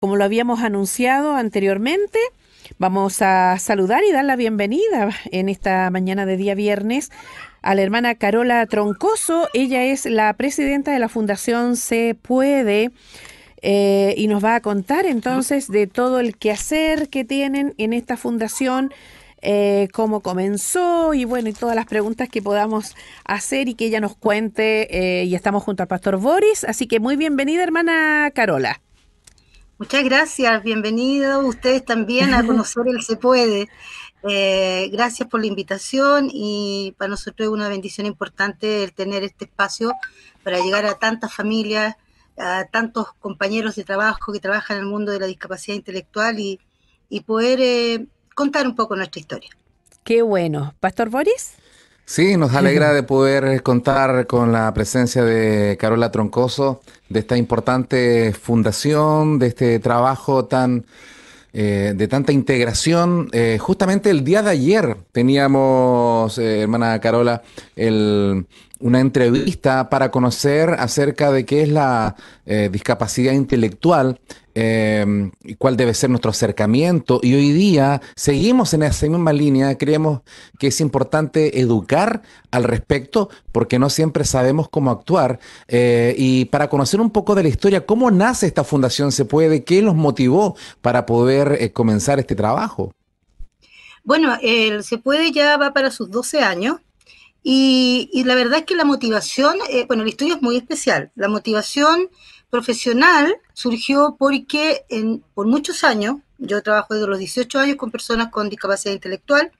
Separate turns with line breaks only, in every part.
Como lo habíamos anunciado anteriormente, vamos a saludar y dar la bienvenida en esta mañana de día viernes a la hermana Carola Troncoso. Ella es la presidenta de la Fundación Se Puede. Eh, y nos va a contar entonces de todo el quehacer que tienen en esta fundación eh, cómo comenzó y bueno, y todas las preguntas que podamos hacer y que ella nos cuente. Eh, y estamos junto al pastor Boris, así que muy bienvenida, hermana Carola.
Muchas gracias, bienvenido ustedes también a conocer el Se Puede. Eh, gracias por la invitación y para nosotros es una bendición importante el tener este espacio para llegar a tantas familias, a tantos compañeros de trabajo que trabajan en el mundo de la discapacidad intelectual y, y poder eh, contar un poco nuestra historia. Qué bueno. Pastor Boris.
Sí, nos alegra de poder contar con la presencia de Carola Troncoso, de esta importante fundación, de este trabajo tan eh, de tanta integración. Eh, justamente el día de ayer teníamos, eh, hermana Carola, el, una entrevista para conocer acerca de qué es la discapacidad intelectual Em, cuál debe ser nuestro acercamiento. Y hoy día seguimos en esa misma línea, creemos que es importante educar al respecto porque no siempre sabemos cómo actuar. Eh, y para conocer un poco de la historia, cómo nace esta fundación, se puede, qué los motivó para poder eh, comenzar este trabajo.
Bueno, el Se puede ya va para sus 12 años. y la verdad es que la motivación, eh, bueno, el estudio es muy especial. La motivación profesional surgió porque en, por muchos años, yo trabajo desde los 18 años con personas con discapacidad intelectual,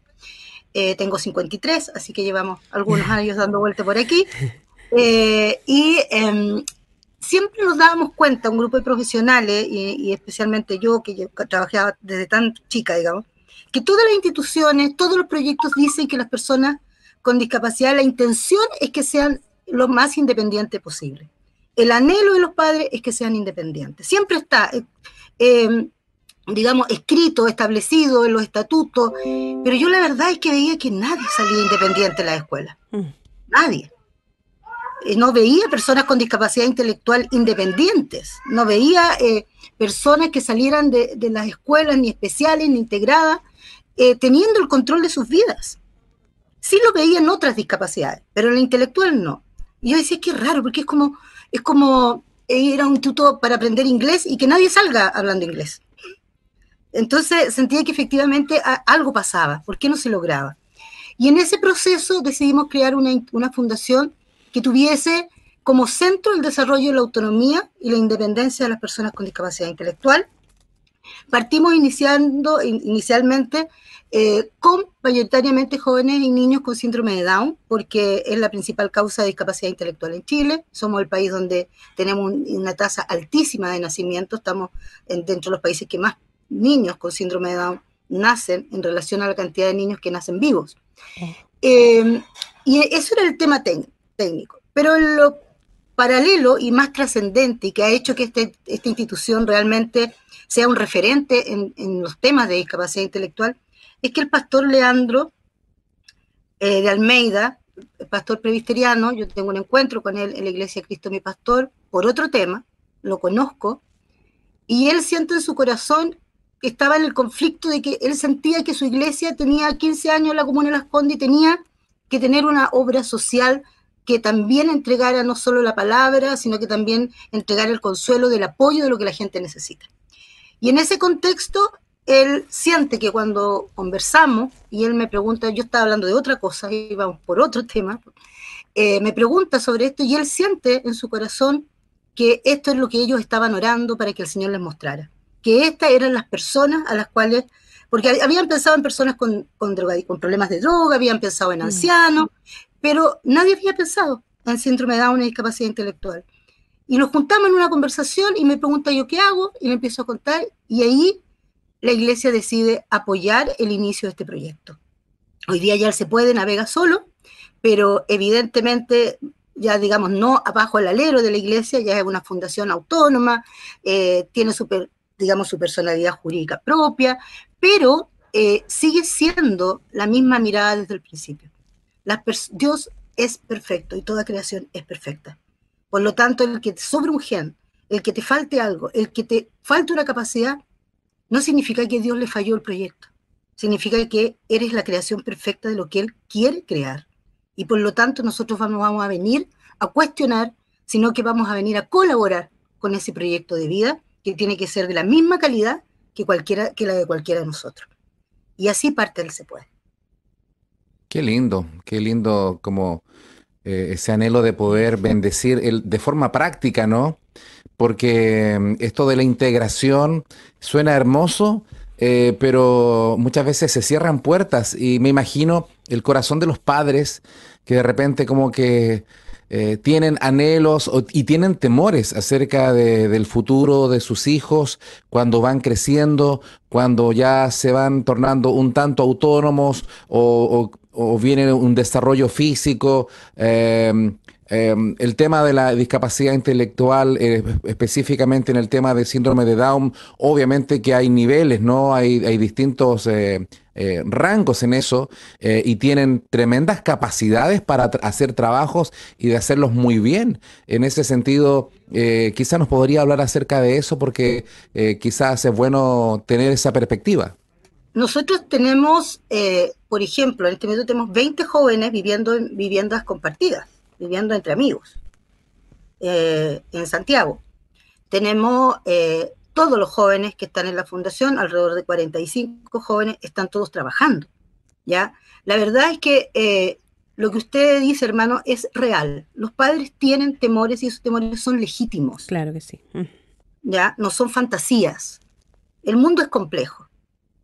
eh, tengo 53, así que llevamos algunos años dando vuelta por aquí, eh, y em, siempre nos dábamos cuenta, un grupo de profesionales, y, especialmente yo, que trabajaba desde tan chica, digamos, que todas las instituciones, todos los proyectos dicen que las personas con discapacidad, la intención es que sean lo más independientes posible el anhelo de los padres es que sean independientes. Siempre está, eh, em, digamos, escrito, establecido en los estatutos, pero yo la verdad es que veía que nadie salía independiente de la escuela. Mm. Nadie. Eh, no veía personas con discapacidad intelectual independientes, no veía eh, personas que salieran de, las escuelas ni especiales ni integradas, teniendo el control de sus vidas. Sí lo veía en otras discapacidades, pero en la intelectual no. Y yo decía, qué raro, porque es como, es como ir a un instituto para aprender inglés y que nadie salga hablando inglés. Entonces sentía que efectivamente algo pasaba, ¿por qué no se lograba? Y en ese proceso decidimos crear una, una fundación que tuviese como centro el desarrollo de la autonomía y la independencia de las personas con discapacidad intelectual. Partimos iniciando, inicialmente eh, con mayoritariamente jóvenes y niños con síndrome de Down, porque es la principal causa de discapacidad intelectual en Chile. Somos el país donde tenemos una tasa altísima de nacimiento, estamos dentro de los países que más niños con síndrome de Down nacen en relación a la cantidad de niños que nacen vivos. Eh. Em, y eso era el tema técnico. Pero lo paralelo y más trascendente y que ha hecho que este, esta institución realmente sea un referente en los temas de discapacidad intelectual es que el pastor Leandro eh, de Almeida, el pastor presbiteriano, yo tengo un encuentro con él en la iglesia Cristo mi pastor por otro tema, lo conozco, y él siente en su corazón que estaba en el conflicto de que él sentía que su iglesia tenía 15 años la comuna de Las Condes y tenía que tener una obra social que también entregara no solo la palabra, sino que también entregara el consuelo del apoyo de lo que la gente necesita. Y en ese contexto, él siente que cuando conversamos y él me pregunta, yo estaba hablando de otra cosa íbamos por otro tema, eh, me pregunta sobre esto y él siente en su corazón que esto es lo que ellos estaban orando para que el Señor les mostrara, que estas eran las personas a las cuales, porque habían pensado en personas con, con problemas de droga, habían pensado en mm. ancianos, pero nadie había pensado en síndrome de Down y discapacidad intelectual. Y nos juntamos en una conversación y me pregunta yo qué hago y le empiezo a contar y ahí la iglesia decide apoyar el inicio de este proyecto. Hoy día ya se puede, navegar solo, pero evidentemente ya digamos no abajo el alero de la iglesia, ya es una fundación autónoma, eh, tiene su, digamos, su personalidad jurídica propia, pero eh, sigue siendo la misma mirada desde el principio. Dios es perfecto y toda creación es perfecta. Por lo tanto, el que te sobre un gen, el que te falte algo, el que te falte una capacidad, no significa que Dios le falló el proyecto. Significa que eres la creación perfecta de lo que Él quiere crear. Y por lo tanto nosotros no vamos a venir a cuestionar, sino que vamos a venir a colaborar con ese proyecto de vida que tiene que ser de la misma calidad que, la de cualquiera de nosotros. Y así parte Él se puede.
Qué lindo, qué lindo como eh, ese anhelo de poder bendecir el, de forma práctica, ¿no? porque mm, esto de la integración suena hermoso, eh, pero muchas veces se cierran puertas y me imagino el corazón de los padres que de repente como que eh, tienen anhelos y tienen temores acerca del futuro de sus hijos cuando van creciendo, cuando ya se van tornando un tanto autónomos o, viene un desarrollo físico. Eh, Em, el tema de la discapacidad intelectual, eh, específicamente en el tema de síndrome de Down, obviamente que hay niveles, ¿no? Hay, hay distintos eh, eh, rangos en eso y tienen tremendas capacidades para hacer trabajos y de hacerlos muy bien. En ese sentido, quizás nos podría hablar acerca de eso porque quizás es bueno tener esa perspectiva.
Nosotros tenemos, por ejemplo, en este momento tenemos 20 jóvenes viviendo en viviendas compartidas viviendo entre amigos eh, en Santiago. Tenemos eh, todos los jóvenes que están en la fundación, alrededor de 45 jóvenes, están todos trabajando. ¿ya? La verdad es que eh, lo que usted dice, hermano, es real. Los padres tienen temores y esos temores son legítimos. Claro que sí. Mm. ¿Ya? No son fantasías. El mundo es complejo.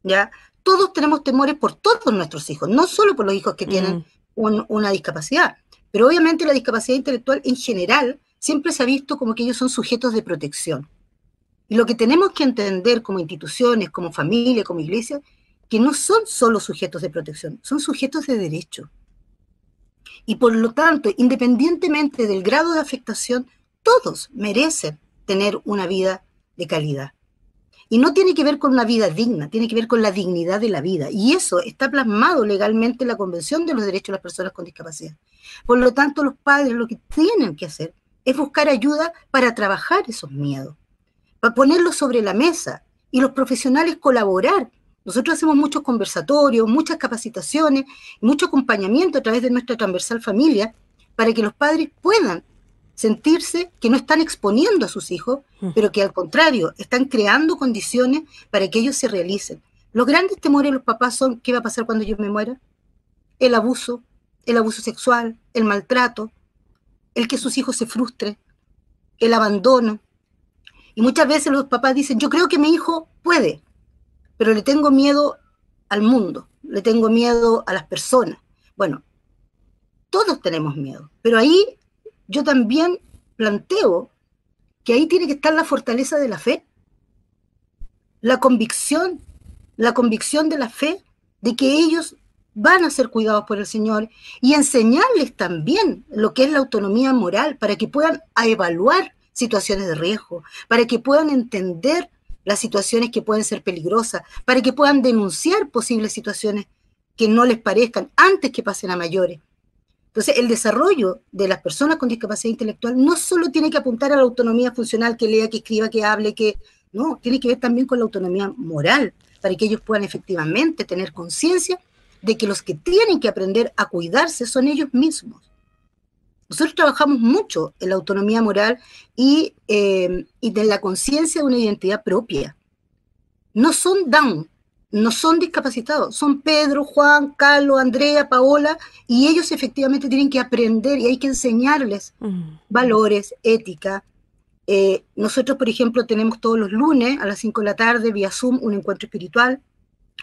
¿Ya? Todos tenemos temores por todos nuestros hijos, no solo por los hijos que tienen mm. una discapacidad. Pero obviamente la discapacidad intelectual en general siempre se ha visto como que ellos son sujetos de protección. Y lo que tenemos que entender como instituciones, como familia, como iglesia, que no son solo sujetos de protección, son sujetos de derecho. Y por lo tanto, independientemente del grado de afectación, todos merecen tener una vida de calidad. Y no tiene que ver con una vida digna, tiene que ver con la dignidad de la vida. Y eso está plasmado legalmente en la Convención de los Derechos de las Personas con Discapacidad. Por lo tanto, los padres lo que tienen que hacer es buscar ayuda para trabajar esos miedos, para ponerlos sobre la mesa y los profesionales colaborar. Nosotros hacemos muchos conversatorios, muchas capacitaciones, mucho acompañamiento a través de nuestra transversal familia para que los padres puedan sentirse que no están exponiendo a sus hijos, mm. pero que al contrario, están creando condiciones para que ellos se realicen. Los grandes temores de los papás son qué va a pasar cuando yo me muera, el abuso, el abuso sexual, el maltrato, el que sus hijos se frustren, el abandono. Y muchas veces los papás dicen, yo creo que mi hijo puede, pero le tengo miedo al mundo, le tengo miedo a las personas. Bueno, todos tenemos miedo, pero ahí yo también planteo que ahí tiene que estar la fortaleza de la fe, la convicción, la convicción de la fe de que ellos van a ser cuidados por el Señor y enseñarles también lo que es la autonomía moral para que puedan evaluar situaciones de riesgo, para que puedan entender las situaciones que pueden ser peligrosas, para que puedan denunciar posibles situaciones que no les parezcan antes que pasen a mayores. Entonces, el desarrollo de las personas con discapacidad intelectual no solo tiene que apuntar a la autonomía funcional, que lea, que escriba, que hable, que... No, tiene que ver también con la autonomía moral, para que ellos puedan efectivamente tener conciencia de que los que tienen que aprender a cuidarse son ellos mismos. Nosotros trabajamos mucho en la autonomía moral y, eh, en la conciencia de una identidad propia. No son down, no son discapacitados, son Pedro, Juan, Carlos, Andrea, Paola, y ellos efectivamente tienen que aprender y hay que enseñarles mm. valores, ética. Eh, nosotros, por ejemplo, tenemos todos los lunes a las 5 de la tarde vía Zoom un encuentro espiritual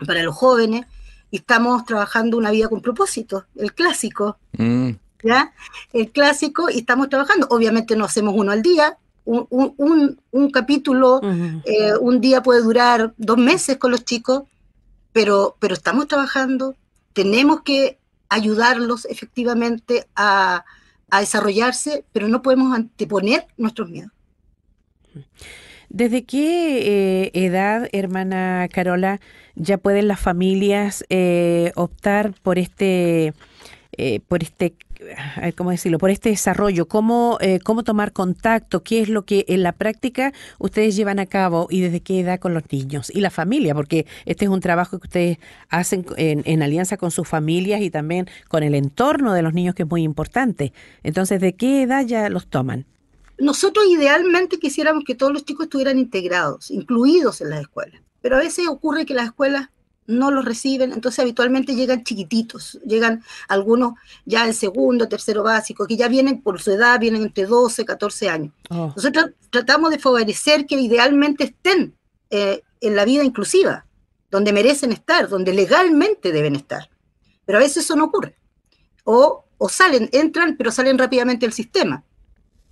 para los jóvenes y estamos trabajando una vida con propósito, el clásico. Mm. ¿ya? El clásico y estamos trabajando. Obviamente no hacemos uno al día, un, capítulo, eh, un día puede durar dos meses con los chicos, pero, pero estamos trabajando, tenemos que ayudarlos efectivamente a, desarrollarse, pero no podemos anteponer nuestros miedos. ¿Desde qué
eh, edad, hermana Carola, ya pueden las familias eh, optar por este eh, por este, ¿cómo decirlo? Por este desarrollo, cómo, eh, cómo tomar contacto, qué es lo que en la práctica ustedes llevan a cabo y desde qué edad con los niños y la familia, porque este es un trabajo que ustedes hacen en, en alianza con sus familias y también con el entorno de los niños que es muy importante. Entonces, ¿de qué edad ya los toman?
Nosotros idealmente quisiéramos que todos los chicos estuvieran integrados, incluidos en las escuelas, pero a veces ocurre que las escuelas no los reciben, entonces habitualmente llegan chiquititos, llegan algunos ya en segundo, tercero básico, que ya vienen por su edad, vienen entre 12, 14 años. Oh. Nosotros tratamos de favorecer que idealmente estén eh, en la vida inclusiva, donde merecen estar, donde legalmente deben estar. Pero a veces eso no ocurre. O, o salen, entran, pero salen rápidamente del sistema.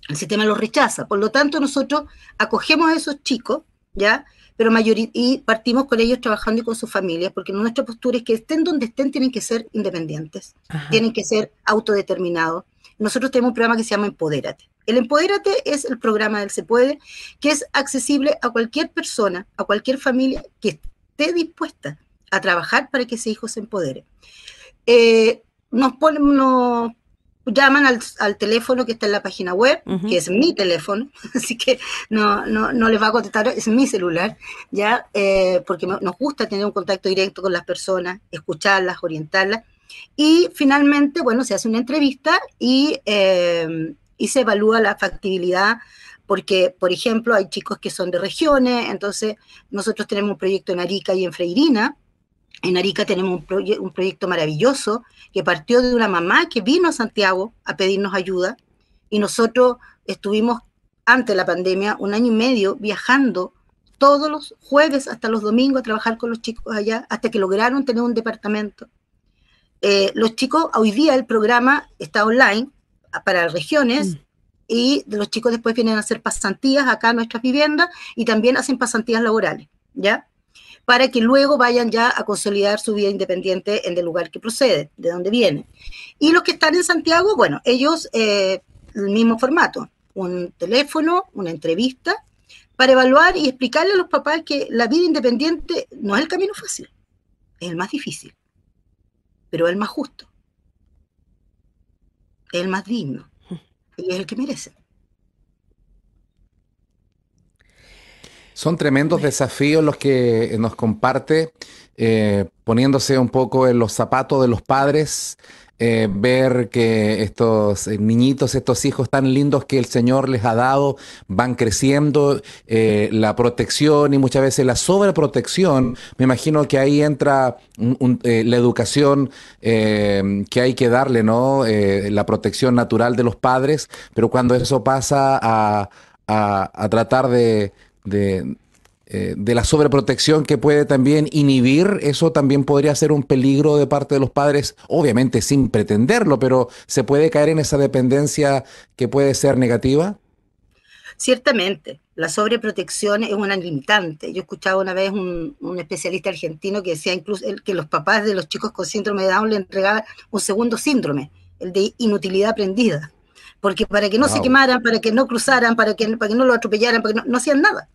El sistema los rechaza. Por lo tanto, nosotros acogemos a esos chicos, ¿ya? pero y partimos con ellos trabajando y con sus familias, porque nuestra postura es que estén donde estén, tienen que ser independientes, tienen que ser autodeterminados. Nosotros tenemos un programa que se llama Empodérate. El Empodérate es el programa del Se Puede, que es accesible a cualquier persona, a cualquier familia que esté dispuesta a trabajar para que ese hijo se empodere. Eh, nos, ponemos llaman al, teléfono que está en la página web, que es mi teléfono, así que no, no, no les va a contestar, es mi celular, ¿ya? Eh, porque nos gusta tener un contacto directo con las personas, escucharlas, orientarlas. Y finalmente, bueno, se hace una entrevista y, em, y se evalúa la factibilidad porque, por ejemplo, hay chicos que son de regiones, entonces nosotros tenemos un proyecto en Arica y en Freirina, en Arica tenemos un, proyecto maravilloso que partió de una mamá que vino a Santiago a pedirnos ayuda y nosotros estuvimos antes de la pandemia un año y medio viajando todos los jueves hasta los domingos a trabajar con los chicos allá hasta que lograron tener un departamento. Eh, los chicos, hoy día el programa está online para regiones mm. y los chicos después vienen a hacer pasantías acá en nuestras viviendas y también hacen pasantías laborales, ¿ya? para que luego vayan ya a consolidar su vida independiente en el lugar que procede, de donde viene. Y los que están en Santiago, bueno, ellos eh, el mismo formato, un teléfono, una entrevista, para evaluar y explicarle a los papás que la vida independiente no es el camino fácil, es el más difícil, pero es el más justo, es el más digno y es el que merecen.
Son tremendos desafíos los que eh, nos comparte, eh, poniéndose un poco en los zapatos de los padres, eh, ver que estos niñitos, estos hijos tan lindos que el Señor les ha dado, van creciendo, la protección y muchas veces la sobreprotección, me imagino que ahí entra la educación que hay que darle, ¿no? la protección natural de los padres, pero cuando eso pasa a tratar de eh, de, la sobreprotección que puede también inhibir, eso también podría ser un peligro de parte de los padres, obviamente sin pretenderlo, pero se puede caer en esa dependencia que puede ser negativa.
Ciertamente, la sobreprotección es una limitante. Yo escuchaba una vez un, un, especialista argentino que decía incluso que los papás de los chicos con síndrome de Down le entregaban un segundo síndrome, el de inutilidad aprendida porque para que no se quemaran, para que no cruzaran, para que, no lo atropellaran, porque no, hacían nada.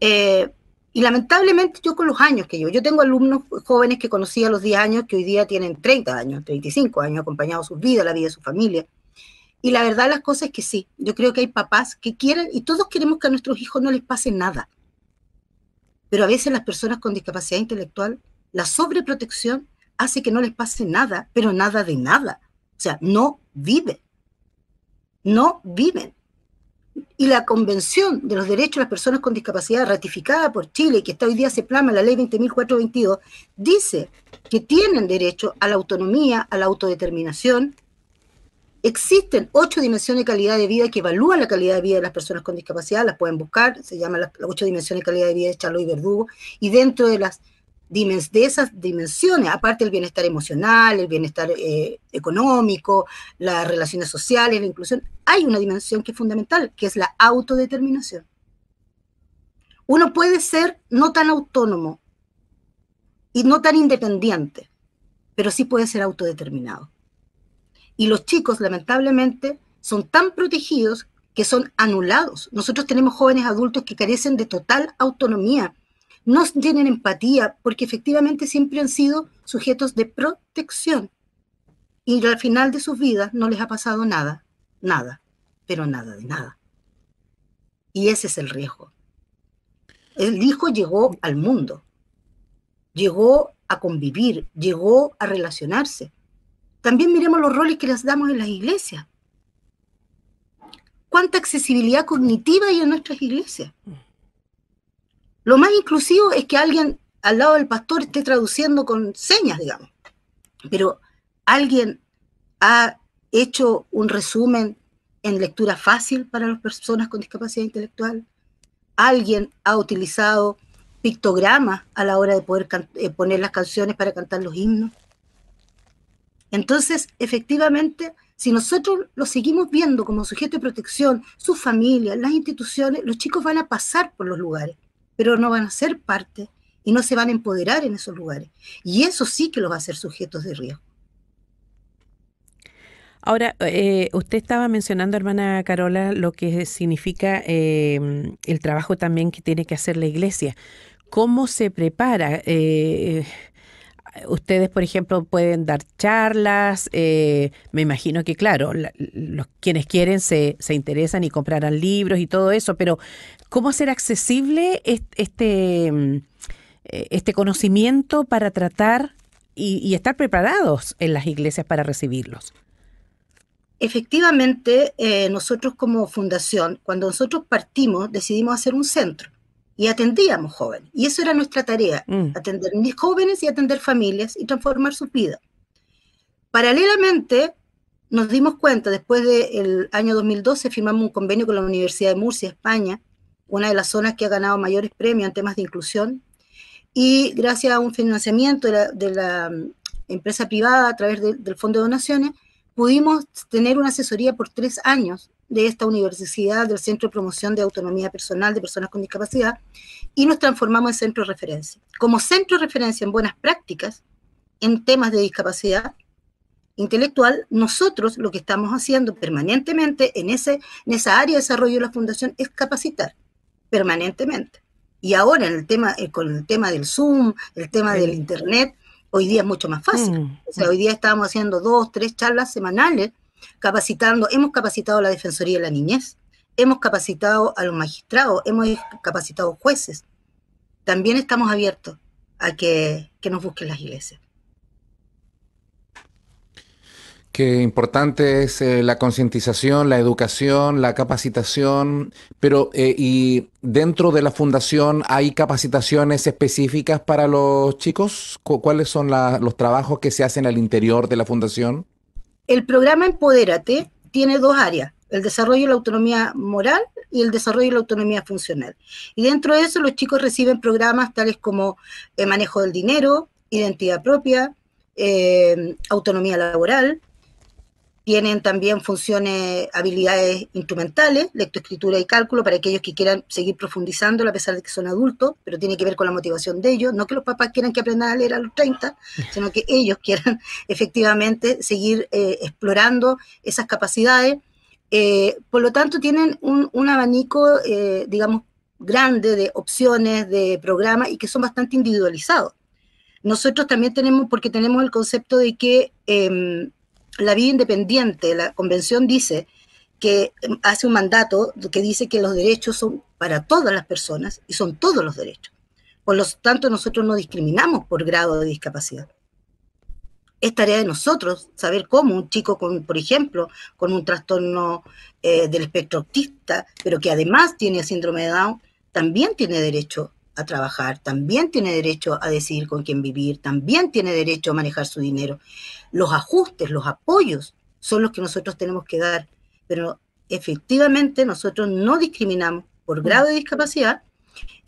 Eh, y lamentablemente yo con los años que yo, yo tengo alumnos jóvenes que conocí a los 10 años, que hoy día tienen 30 años, 35 años, acompañados su vida, la vida de su familia. Y la verdad las cosas es que sí, yo creo que hay papás que quieren, y todos queremos que a nuestros hijos no les pase nada. Pero a veces las personas con discapacidad intelectual, la sobreprotección hace que no les pase nada, pero nada de nada. O sea, no vive no viven. Y la Convención de los Derechos de las Personas con Discapacidad, ratificada por Chile, que está hoy día se plama en la Ley 20.422, dice que tienen derecho a la autonomía, a la autodeterminación. Existen ocho dimensiones de calidad de vida que evalúan la calidad de vida de las personas con discapacidad, las pueden buscar, se llama ocho dimensiones de calidad de vida de Charlo y Verdugo, y dentro de las de esas dimensiones, aparte el bienestar emocional, el bienestar eh, económico, las relaciones sociales, la inclusión, hay una dimensión que es fundamental, que es la autodeterminación. Uno puede ser no tan autónomo y no tan independiente, pero sí puede ser autodeterminado. Y los chicos, lamentablemente, son tan protegidos que son anulados. Nosotros tenemos jóvenes adultos que carecen de total autonomía, no tienen empatía, porque efectivamente siempre han sido sujetos de protección. Y al final de sus vidas no les ha pasado nada, nada, pero nada de nada. Y ese es el riesgo. El hijo llegó al mundo, llegó a convivir, llegó a relacionarse. También miremos los roles que les damos en las iglesias. ¿Cuánta accesibilidad cognitiva hay en nuestras iglesias? Lo más inclusivo es que alguien al lado del pastor esté traduciendo con señas, digamos. Pero alguien ha hecho un resumen en lectura fácil para las personas con discapacidad intelectual. Alguien ha utilizado pictogramas a la hora de poder eh, poner las canciones para cantar los himnos. Entonces, efectivamente, si nosotros lo seguimos viendo como sujeto de protección, sus familias, las instituciones, los chicos van a pasar por los lugares pero no van a ser parte y no se van a empoderar en esos lugares. Y eso sí que los va a hacer sujetos de riesgo.
Ahora, eh, usted estaba mencionando, hermana Carola, lo que significa eh, el trabajo también que tiene que hacer la iglesia. ¿Cómo se prepara? Eh, ustedes, por ejemplo, pueden dar charlas. me imagino que, claro, los quienes quieren se, se interesan y comprarán libros y todo eso, pero, cómo hacer accesible este, mm, eh, este, conocimiento para tratar y, estar preparados en las iglesias para recibirlos.
Efectivamente, eh, nosotros como fundación, cuando nosotros partimos, decidimos hacer un centro y atendíamos jóvenes. Y eso era nuestra tarea, mm. atender jóvenes y atender familias y transformar su vida. Paralelamente, nos dimos cuenta, después del año 2012, firmamos un convenio con la Universidad de Murcia, España, una de las zonas que ha ganado mayores premios en temas de inclusión, y gracias a un financiamiento de la, mm, empresa privada a través del Fondo de Donaciones, pudimos tener una asesoría por tres años de esta universidad, del Centro de Promoción de Autonomía Personal de Personas con Discapacidad, y nos transformamos en centro de referencia. Como centro de referencia en buenas prácticas en temas de discapacidad intelectual, nosotros lo que estamos haciendo permanentemente en, ese, en esa área de desarrollo de la Fundación es capacitar permanentemente. Y ahora en el tema, eh, con el tema del Zoom, el tema del Internet, hoy día es mucho más fácil. Mm. O sea, hoy día estamos haciendo dos, tres charlas semanales, capacitando, hemos capacitado a la Defensoría de la Niñez, hemos capacitado a los magistrados, hemos capacitado jueces. También estamos abiertos a que nos busquen las iglesias.
Qué importante es eh, la concientización, la educación, la capacitación, pero eh, ¿y dentro de la fundación hay capacitaciones específicas para los chicos? ¿Cuáles son los trabajos que se hacen al interior de la fundación?
El programa Empodérate tiene dos áreas, el desarrollo de la autonomía moral y el desarrollo de la autonomía funcional. Y dentro de eso los chicos reciben programas tales como eh, manejo del dinero, identidad propia, autonomía laboral, tienen también funciones, habilidades instrumentales, lectoescritura y cálculo para aquellos que quieran seguir profundizándolo a pesar de que son adultos, pero tiene que ver con la motivación de ellos. No que los papás quieran que aprendan a leer a los 30, sino que ellos quieran efectivamente seguir eh, explorando esas capacidades. Eh, por lo tanto, tienen un, abanico, eh, digamos, grande de opciones, de programas y que son bastante individualizados. Nosotros también tenemos, porque tenemos el concepto de que em, la vida independiente, la convención dice que em, hace un mandato que dice que los derechos son para todas las personas y son todos los derechos. Por lo tanto, nosotros no discriminamos por grado de discapacidad. Es tarea de nosotros saber cómo un chico, con, por ejemplo, con un trastorno eh, del espectro autista, pero que además tiene síndrome de Down, también tiene derecho a trabajar, también tiene derecho a decidir con quién vivir, también tiene derecho a manejar su dinero los ajustes, los apoyos son los que nosotros tenemos que dar, pero efectivamente nosotros no discriminamos por grado de discapacidad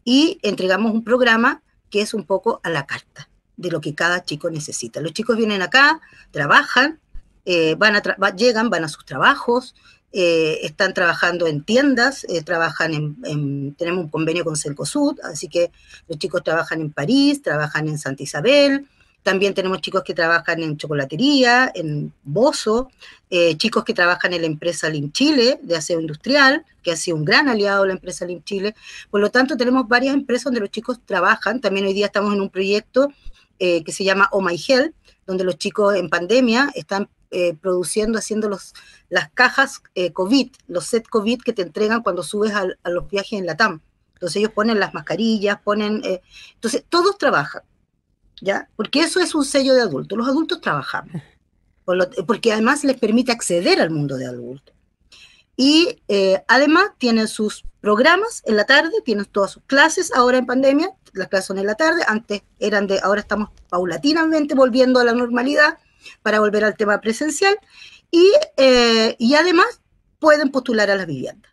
y entregamos un programa que es un poco a la carta de lo que cada chico necesita. Los chicos vienen acá, trabajan, eh, van llegan, van a sus trabajos, eh, están trabajando en tiendas, eh, trabajan en, tenemos un convenio con Celcosud, así que los chicos trabajan en París, trabajan en Santa Isabel, también tenemos chicos que trabajan en chocolatería, en Bozo, eh, chicos que trabajan en la empresa Lim Chile de aseo industrial, que ha sido un gran aliado de la empresa Lim Chile. Por lo tanto, tenemos varias empresas donde los chicos trabajan. También hoy día estamos en un proyecto eh, que se llama Oh My Health, donde los chicos en pandemia están eh, produciendo, haciendo los, las cajas COVID, los set COVID que te entregan cuando subes a los viajes en la TAM. Entonces ellos ponen las mascarillas, ponen... entonces todos trabajan. Porque eso es un sello de adulto. Los adultos trabajamos, porque además les permite acceder al mundo de adulto. Y eh, además tienen sus programas en la tarde, tienen todas sus clases ahora en pandemia, las clases son en la tarde, antes eran de, ahora estamos paulatinamente volviendo a la normalidad para volver al tema presencial, y, eh, además pueden postular a las viviendas.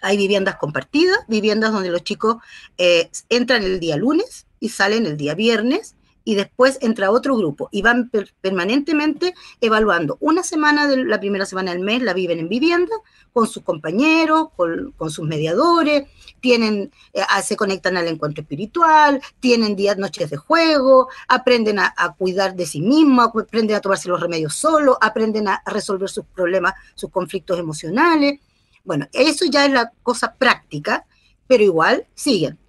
Hay viviendas compartidas, viviendas donde los chicos eh, entran el día lunes, y salen el día viernes y después entra otro grupo y van permanentemente evaluando. Una semana, de la primera semana del mes la viven en vivienda con sus compañeros, con, sus mediadores, tienen, eh, ah, se conectan al encuentro espiritual, tienen días, noches de juego, aprenden a, a cuidar de sí mismos, aprenden a tomarse los remedios solos, aprenden a resolver sus problemas, sus conflictos emocionales. Bueno, eso ya es la cosa práctica, pero igual siguen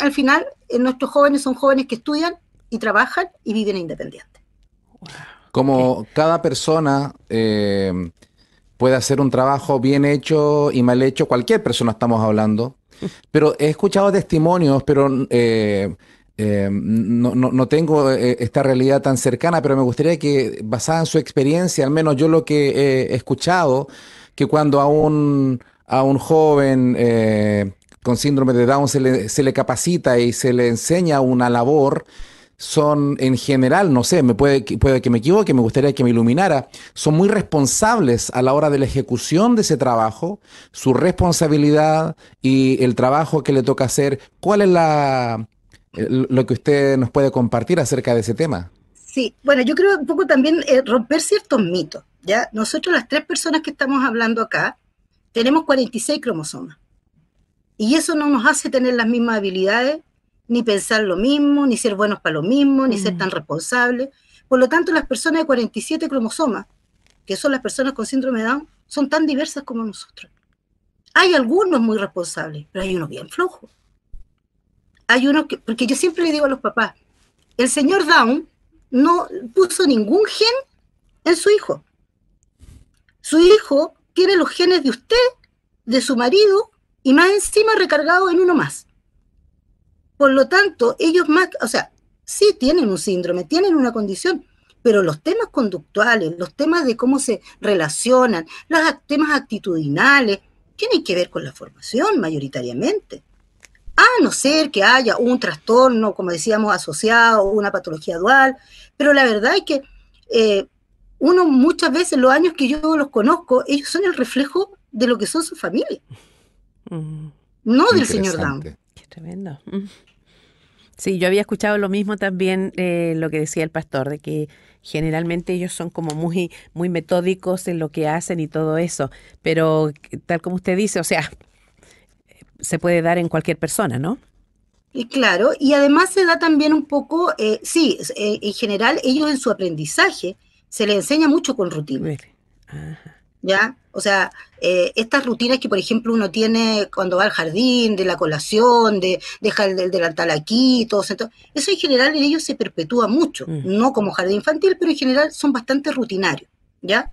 al final, eh, nuestros jóvenes son jóvenes que estudian y trabajan y viven independientes.
Como cada persona eh, puede hacer un trabajo bien hecho y mal hecho, cualquier persona estamos hablando, pero he escuchado testimonios, pero eh, no, tengo esta realidad tan cercana, pero me gustaría que, basada en su experiencia, al menos yo lo que he escuchado, que cuando a un, a un joven eh, con síndrome de Down se le, capacita y se le enseña una labor son en general, no sé, me puede, puede, que me equivoque, me gustaría que me iluminara, son muy responsables a la hora de la ejecución de ese trabajo, su responsabilidad y el trabajo que le toca hacer. ¿Cuál es la, lo que usted nos puede compartir acerca de ese tema?
Sí, bueno, yo creo un poco también eh, romper ciertos mitos, ¿ya? Nosotros las tres personas que estamos hablando acá tenemos 46 cromosomas. Y eso no nos hace tener las mismas habilidades, ni pensar lo mismo, ni ser buenos para lo mismo, ni ser mm. tan responsables. Por lo tanto, las personas de 47 cromosomas, que son las personas con síndrome de Down, son tan diversas como nosotros. Hay algunos muy responsables, pero hay unos bien flojos. Hay unos que, porque yo siempre le digo a los papás, el señor Down no puso ningún gen en su hijo. Su hijo tiene los genes de usted, de su marido y más encima recargado en uno más. Por lo tanto, ellos más, o sea, sí tienen un síndrome, tienen una condición, pero los temas conductuales, los temas de cómo se relacionan, los temas actitudinales, tienen que ver con la formación mayoritariamente. A no ser que haya un trastorno, como decíamos, asociado una patología dual, pero la verdad es que eh, uno muchas veces, los años que yo los conozco, ellos son el reflejo de lo que son sus familias. No del señor Down. Qué tremendo.
Sí, yo había escuchado lo mismo también, eh, lo que decía el pastor, de que generalmente ellos son como muy, muy metódicos en lo que hacen y todo eso, pero tal como usted dice, o sea, se puede dar en cualquier persona, ¿no?
Y claro, y además se da también un poco, eh, sí, eh, en general ellos en su aprendizaje se les enseña mucho con rutina. Ajá. ¿ya? O sea, eh, estas rutinas que, por ejemplo, uno tiene cuando va al jardín, de la colación, de dejar el, del delantal aquí, todo eso, eso en general en ellos se perpetúa mucho, mm. no como jardín infantil, pero en general son bastante rutinarios, ¿ya?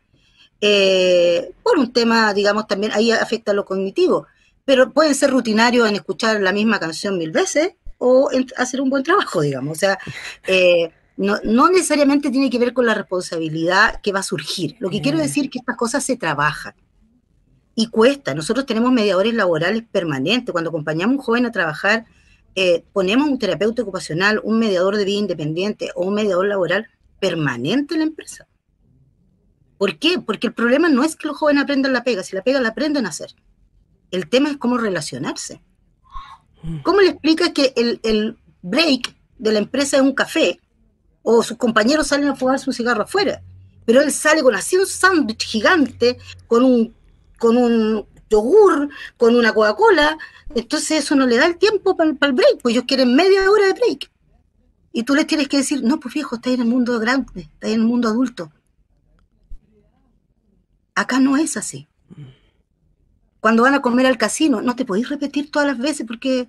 Eh, por un tema, digamos, también ahí afecta a lo cognitivo, pero pueden ser rutinarios en escuchar la misma canción mil veces o hacer un buen trabajo, digamos, o sea... Eh, no, no, necesariamente tiene que ver con la responsabilidad que va a surgir. Lo que quiero mm. decir es que estas cosas se trabajan y cuesta. Nosotros tenemos mediadores laborales permanentes. Cuando acompañamos a un joven a trabajar, eh, ponemos un terapeuta ocupacional, un mediador de vida independiente o un mediador laboral permanente en la empresa. ¿Por qué? Porque el problema no es que los jóvenes aprendan la pega, si la pega la aprenden a hacer. El tema es cómo relacionarse. Mm. ¿Cómo le explicas que el, el break de la empresa es un café o sus compañeros salen a fumarse su cigarro afuera. Pero él sale con así un sándwich gigante, con un, con un yogur, con una Coca-Cola. Entonces eso no le da el tiempo para el break, pues ellos quieren media hora de break. Y tú les tienes que decir, no, pues viejo, estáis en el mundo grande, estáis en el mundo adulto. Acá no es así. Cuando van a comer al casino, no te podéis repetir todas las veces porque,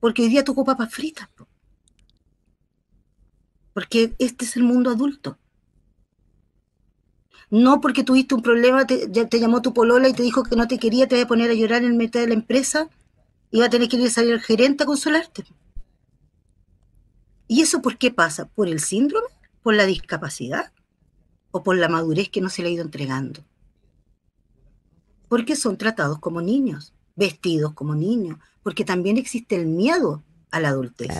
porque hoy día tú papas fritas porque este es el mundo adulto. No porque tuviste un problema, te, te llamó tu polola y te dijo que no te quería, te voy a poner a llorar en mitad de la empresa y va a tener que ir a salir al gerente a consolarte. ¿Y eso por qué pasa? ¿Por el síndrome? ¿Por la discapacidad? ¿O por la madurez que no se le ha ido entregando? Porque son tratados como niños, vestidos como niños, porque también existe el miedo a la adultez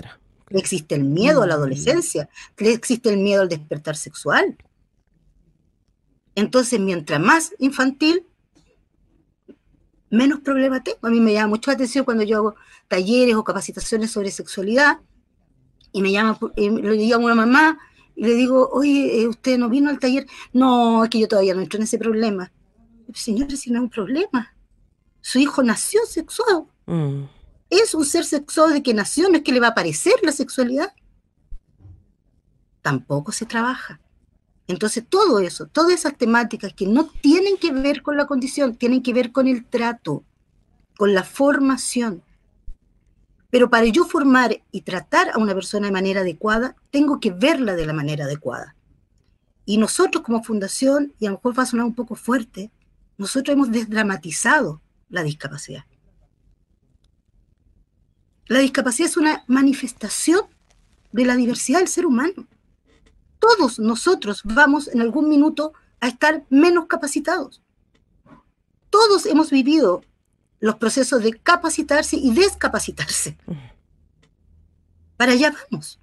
existe el miedo a la adolescencia, existe el miedo al despertar sexual. Entonces, mientras más infantil, menos problema tengo. A mí me llama mucho atención cuando yo hago talleres o capacitaciones sobre sexualidad y me llama, y le llamo a una mamá y le digo, oye, eh, ¿usted no vino al taller? No, es que yo todavía no entro en ese problema. Señores, si no es un problema. Su hijo nació sexual. Mm es un ser sexual de que nació, no es que le va a aparecer la sexualidad. Tampoco se trabaja. Entonces todo eso, todas esas temáticas que no tienen que ver con la condición, tienen que ver con el trato, con la formación. Pero para yo formar y tratar a una persona de manera adecuada, tengo que verla de la manera adecuada. Y nosotros como fundación, y a lo mejor va a sonar un poco fuerte, nosotros hemos desdramatizado la discapacidad. La discapacidad es una manifestación de la diversidad del ser humano. Todos nosotros vamos en algún minuto a estar menos capacitados. Todos hemos vivido los procesos de capacitarse y descapacitarse. Para allá vamos.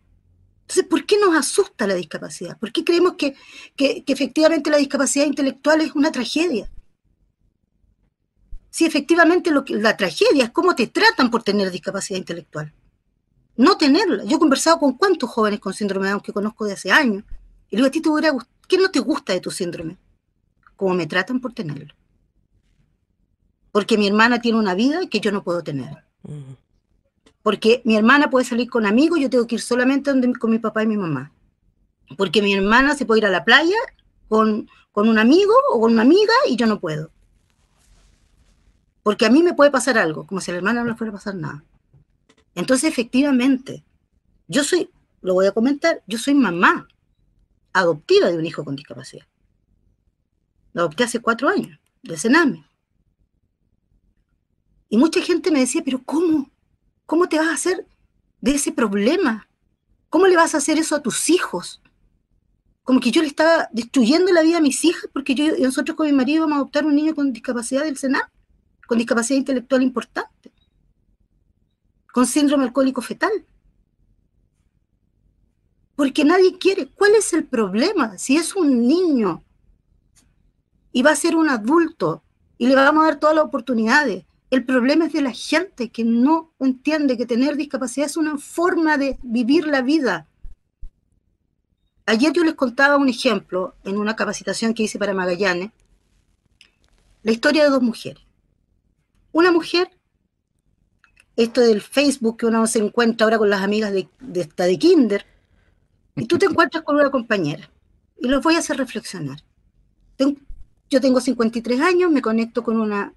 Entonces, ¿por qué nos asusta la discapacidad? ¿Por qué creemos que, que efectivamente la discapacidad intelectual es una tragedia? si efectivamente lo que, la tragedia es cómo te tratan por tener discapacidad intelectual. No tenerla. Yo he conversado con cuántos jóvenes con síndrome de Down que conozco de hace años. Y digo, a ti te hubiera ¿qué no te gusta de tu síndrome? Cómo me tratan por tenerlo. Porque mi hermana tiene una vida que yo no puedo tener. Porque mi hermana puede salir con amigos, yo tengo que ir solamente con mi papá y mi mamá. Porque mi hermana se puede ir a la playa con, con un amigo o con una amiga y yo no puedo porque a mí me puede pasar algo, como si a la hermana no le fuera a pasar nada. Entonces, efectivamente, yo soy, lo voy a comentar, yo soy mamá adoptiva de un hijo con discapacidad. Lo adopté hace cuatro años, de Sename. Y mucha gente me decía, pero ¿cómo? ¿Cómo te vas a hacer de ese problema? ¿Cómo le vas a hacer eso a tus hijos? Como que yo le estaba destruyendo la vida a mis hijas porque yo, nosotros con mi marido vamos a adoptar un niño con discapacidad del Sename con discapacidad intelectual importante, con síndrome alcohólico fetal. Porque nadie quiere. ¿Cuál es el problema? Si es un niño y va a ser un adulto y le vamos a dar todas las oportunidades. El problema es de la gente que no entiende que tener discapacidad es una forma de vivir la vida. Ayer yo les contaba un ejemplo en una capacitación que hice para Magallanes, la historia de dos mujeres. Una mujer, esto del Facebook que uno se encuentra ahora con las amigas de, esta de Kinder, y tú te encuentras con una compañera, y los voy a hacer reflexionar. yo tengo 53 años, me conecto con una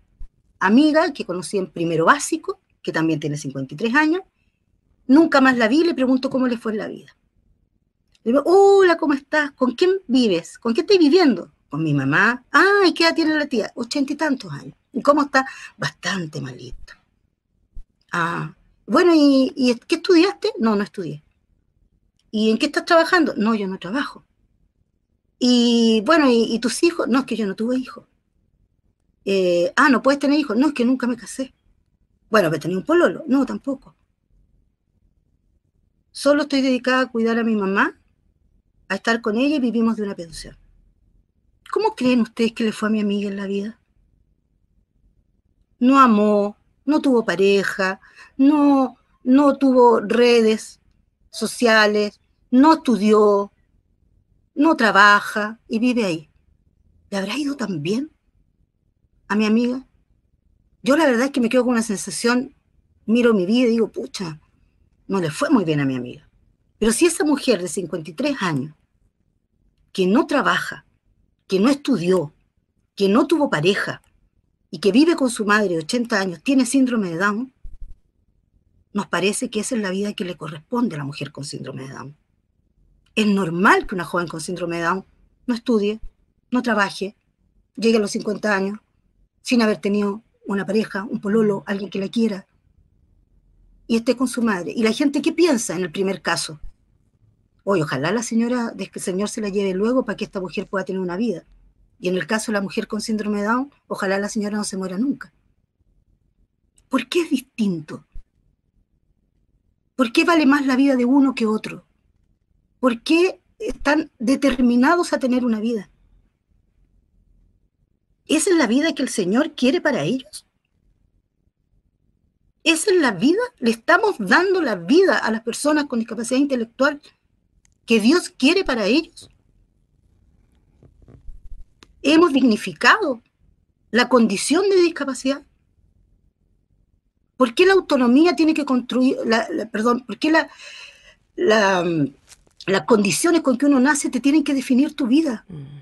amiga que conocí en primero básico, que también tiene 53 años, nunca más la vi, le pregunto cómo le fue la vida. Le digo, hola, ¿cómo estás? ¿Con quién vives? ¿Con qué estás viviendo? Con mi mamá. Ah, ¿y qué edad tiene la tía? Ochenta y tantos años cómo está? Bastante malito. Ah, bueno, ¿y, qué estudiaste? No, no estudié. ¿Y en qué estás trabajando? No, yo no trabajo. Y bueno, ¿y, tus hijos? No, es que yo no tuve hijos. Eh, ah, no puedes tener hijos. No, es que nunca me casé. Bueno, me tenía un pololo. No, tampoco. Solo estoy dedicada a cuidar a mi mamá, a estar con ella y vivimos de una pensión. ¿Cómo creen ustedes que le fue a mi amiga en la vida? no amó, no tuvo pareja, no, no tuvo redes sociales, no estudió, no trabaja y vive ahí. ¿Le habrá ido tan bien a mi amiga? Yo la verdad es que me quedo con una sensación, miro mi vida y digo, pucha, no le fue muy bien a mi amiga. Pero si esa mujer de 53 años, que no trabaja, que no estudió, que no tuvo pareja, y que vive con su madre de 80 años, tiene síndrome de Down, nos parece que esa es la vida que le corresponde a la mujer con síndrome de Down. Es normal que una joven con síndrome de Down no estudie, no trabaje, llegue a los 50 años sin haber tenido una pareja, un pololo, alguien que la quiera, y esté con su madre. ¿Y la gente qué piensa en el primer caso? Hoy, ojalá la señora, que el señor se la lleve luego para que esta mujer pueda tener una vida. Y en el caso de la mujer con síndrome de Down, ojalá la señora no se muera nunca. ¿Por qué es distinto? ¿Por qué vale más la vida de uno que otro? ¿Por qué están determinados a tener una vida? ¿Esa es la vida que el Señor quiere para ellos? ¿Esa es la vida? ¿Le estamos dando la vida a las personas con discapacidad intelectual que Dios quiere para ellos? hemos dignificado la condición de discapacidad. ¿Por qué la autonomía tiene que construir, la, perdón, por qué mm, las condiciones con que uno nace te tienen que definir tu vida? Mm.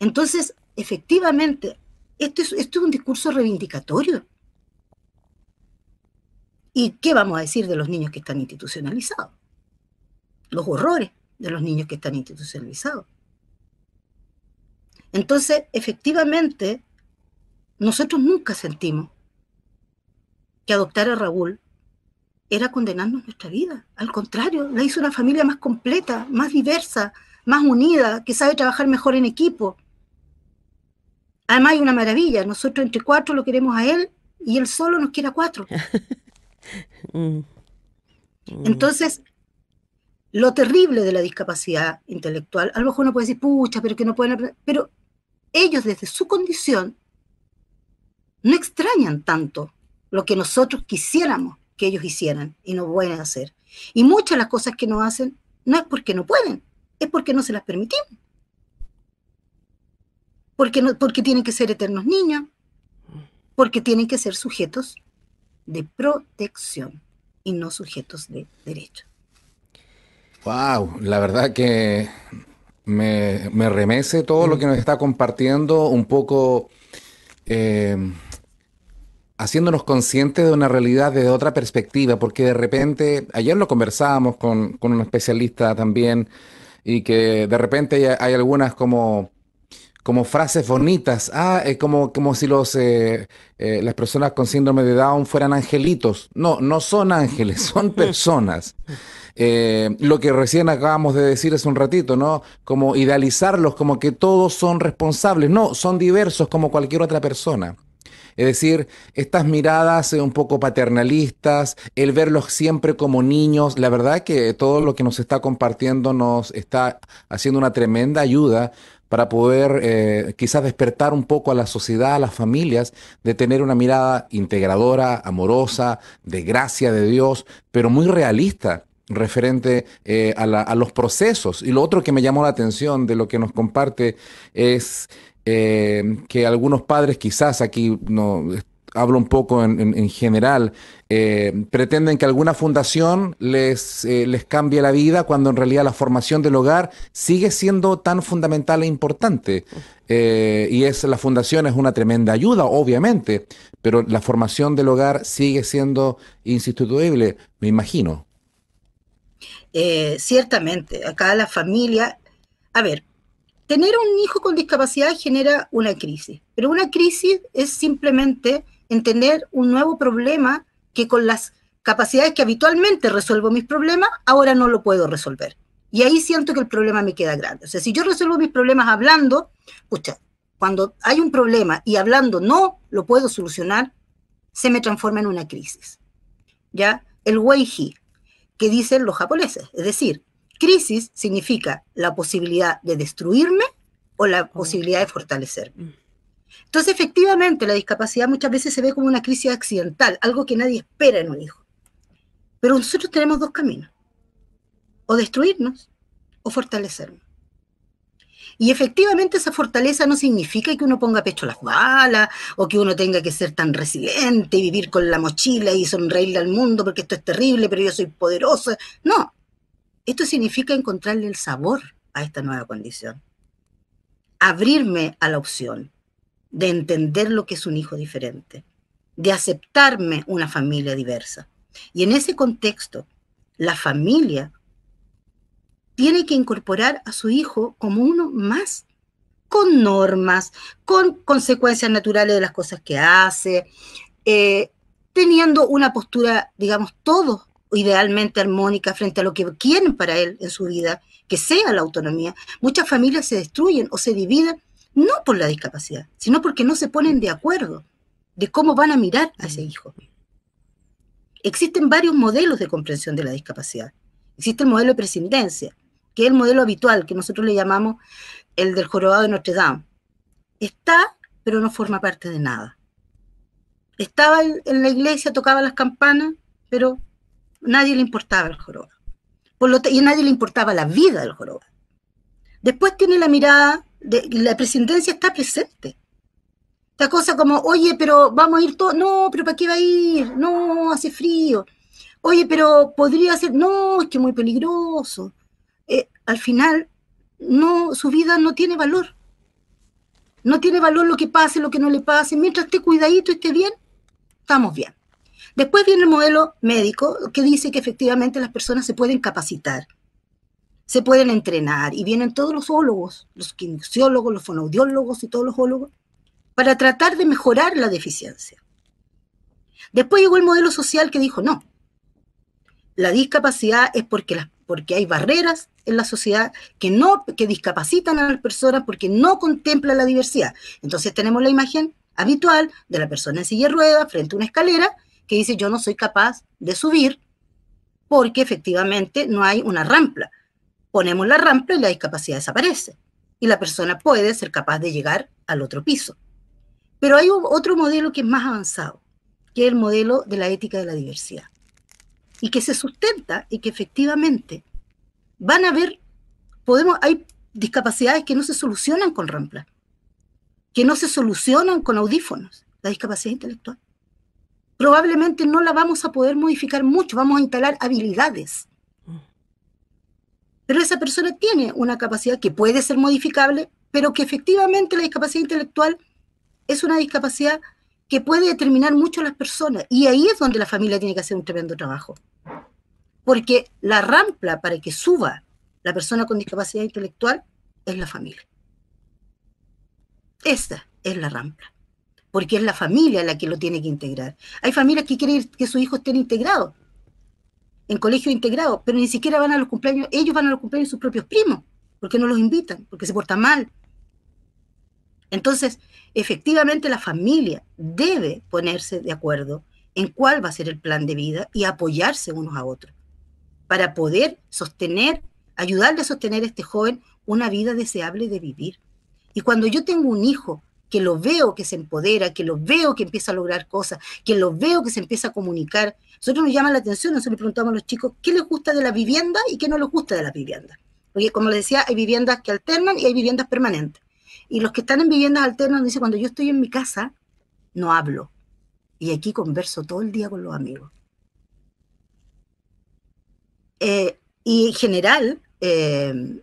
Entonces, efectivamente, esto es, esto es un discurso reivindicatorio. ¿Y qué vamos a decir de los niños que están institucionalizados? Los horrores de los niños que están institucionalizados. Entonces, efectivamente, nosotros nunca sentimos que adoptar a Raúl era condenarnos nuestra vida. Al contrario, la hizo una familia más completa, más diversa, más unida, que sabe trabajar mejor en equipo. Además hay una maravilla, nosotros entre cuatro lo queremos a él y él solo nos quiere a cuatro. Mm. Mm. Entonces, lo terrible de la discapacidad intelectual. A lo mejor uno puede decir, pucha, pero que no pueden aprender. Pero ellos desde su condición no extrañan tanto lo que nosotros quisiéramos que ellos hicieran y no pueden hacer. Y muchas de las cosas que no hacen no es porque no pueden, es porque no se las permitimos. Porque, no, porque tienen que ser eternos niños, porque tienen que ser sujetos de protección y no sujetos de derechos.
Wow, la verdad que me, remece todo lo que nos está compartiendo, un poco em, haciéndonos conscientes de una realidad desde otra perspectiva, porque de repente, ayer lo conversábamos con, un especialista también, y que de repente hay algunas como como frases bonitas, ah, eh, como, como si los, eh, eh, las personas con síndrome de Down fueran angelitos. No, no son ángeles, son personas. lo que recién acabamos de decir hace un ratito, ¿no? Como idealizarlos, como que todos son responsables. No, son diversos como cualquier otra persona. Es decir, estas miradas un poco paternalistas, el verlos siempre como niños, la verdad que todo lo que nos está compartiendo nos está haciendo una tremenda ayuda para poder eh, quizás despertar un poco a la sociedad, a las familias, de tener una mirada integradora, amorosa, de gracia de Dios, pero muy realista referente eh, a, los procesos. Y lo otro que me llamó la atención de lo que nos comparte es eh, que algunos padres quizás aquí no hablo un poco en, general, eh, pretenden que alguna fundación les, eh, les cambie la vida cuando en realidad la formación del hogar sigue siendo tan fundamental e importante. Eh, y es, la fundación es una tremenda ayuda, obviamente, pero la formación del hogar sigue siendo insustituible, me imagino.
ciertamente, acá la familia, a ver, tener un hijo con discapacidad genera una crisis, pero una crisis es simplemente entender un nuevo problema que con las capacidades que habitualmente resuelvo mis problemas, ahora no lo puedo resolver. Y ahí siento que el problema me queda grande. O sea, si yo resuelvo mis problemas hablando, usted cuando hay un problema y hablando no lo puedo solucionar, se me transforma en una crisis. ¿Ya? El Weihi, que dicen los japoneses. Es decir, crisis significa la posibilidad de destruirme o la oh. posibilidad de fortalecerme. Mm. Entonces, efectivamente, la discapacidad muchas veces se ve como una crisis accidental, algo que nadie espera en un hijo. Pero nosotros tenemos dos caminos, o destruirnos o fortalecernos. Y efectivamente esa fortaleza no significa que uno ponga pecho a las balas o que uno tenga que ser tan resiliente y vivir con la mochila y sonreírle al mundo porque esto es terrible, pero yo soy poderoso No, esto significa encontrarle el sabor a esta nueva condición, abrirme a la opción, de entender lo que es un hijo diferente, de aceptarme una familia diversa. Y en ese contexto, la familia tiene que incorporar a su hijo como uno más, con normas, con consecuencias naturales de las cosas que hace, eh, teniendo una postura, digamos, todo idealmente armónica frente a lo que quieren para él en su vida, que sea la autonomía. Muchas familias se destruyen o se dividen no por la discapacidad, sino porque no se ponen de acuerdo de cómo van a mirar a ese mm. hijo. Existen varios modelos de comprensión de la discapacidad. Existe el modelo de prescindencia, que es el modelo habitual, que nosotros le llamamos el del jorobado de Notre Dame. Está, pero no forma parte de nada. Estaba en la iglesia, tocaba las campanas, pero nadie le importaba el jorobado. Por lo y a nadie le importaba la vida del jorobado. Después tiene la mirada la presidencia está presente. Esta cosa como, oye, pero vamos a ir todos, no, pero ¿para qué va a ir? No, hace frío. Oye, pero podría ser, no, es que muy peligroso. Eh, al final, no, su vida no tiene valor. No tiene valor lo que pase, lo que no le pase. Mientras esté cuidadito, esté bien, estamos bien. Después viene el modelo médico que dice que efectivamente las personas se pueden capacitar se pueden entrenar y vienen todos los ólogos, los kinesiólogos, los fonoaudiólogos y todos los ólogos, para tratar de mejorar la deficiencia. Después llegó el modelo social que dijo, no, la discapacidad es porque, porque hay barreras en la sociedad que, no, que discapacitan a las personas porque no contemplan la diversidad. Entonces tenemos la imagen habitual de la persona en silla de ruedas frente a una escalera que dice yo no soy capaz de subir porque efectivamente no hay una rampa ponemos la rampa y la discapacidad desaparece y la persona puede ser capaz de llegar al otro piso. Pero hay otro modelo que es más avanzado, que es el modelo de la ética de la diversidad, y que se sustenta y que efectivamente van a ver, podemos, hay discapacidades que no se solucionan con rampa que no se solucionan con audífonos, la discapacidad intelectual. Probablemente no la vamos a poder modificar mucho, vamos a instalar habilidades, pero esa persona tiene una capacidad que puede ser modificable, pero que efectivamente la discapacidad intelectual es una discapacidad que puede determinar mucho a las personas. Y ahí es donde la familia tiene que hacer un tremendo trabajo. Porque la rampla para que suba la persona con discapacidad intelectual es la familia. Esta es la rampla. Porque es la familia la que lo tiene que integrar. Hay familias que quieren que sus hijos estén integrados, en colegio integrado, pero ni siquiera van a los cumpleaños, ellos van a los cumpleaños de sus propios primos, porque no los invitan, porque se portan mal. Entonces, efectivamente la familia debe ponerse de acuerdo en cuál va a ser el plan de vida y apoyarse unos a otros para poder sostener, ayudarle a sostener a este joven una vida deseable de vivir. Y cuando yo tengo un hijo que lo veo que se empodera, que lo veo que empieza a lograr cosas, que lo veo que se empieza a comunicar. Nosotros nos llama la atención, nosotros le preguntamos a los chicos qué les gusta de la vivienda y qué no les gusta de la vivienda. Porque como les decía, hay viviendas que alternan y hay viviendas permanentes. Y los que están en viviendas alternas dicen, cuando yo estoy en mi casa, no hablo. Y aquí converso todo el día con los amigos. Eh, y en general, eh,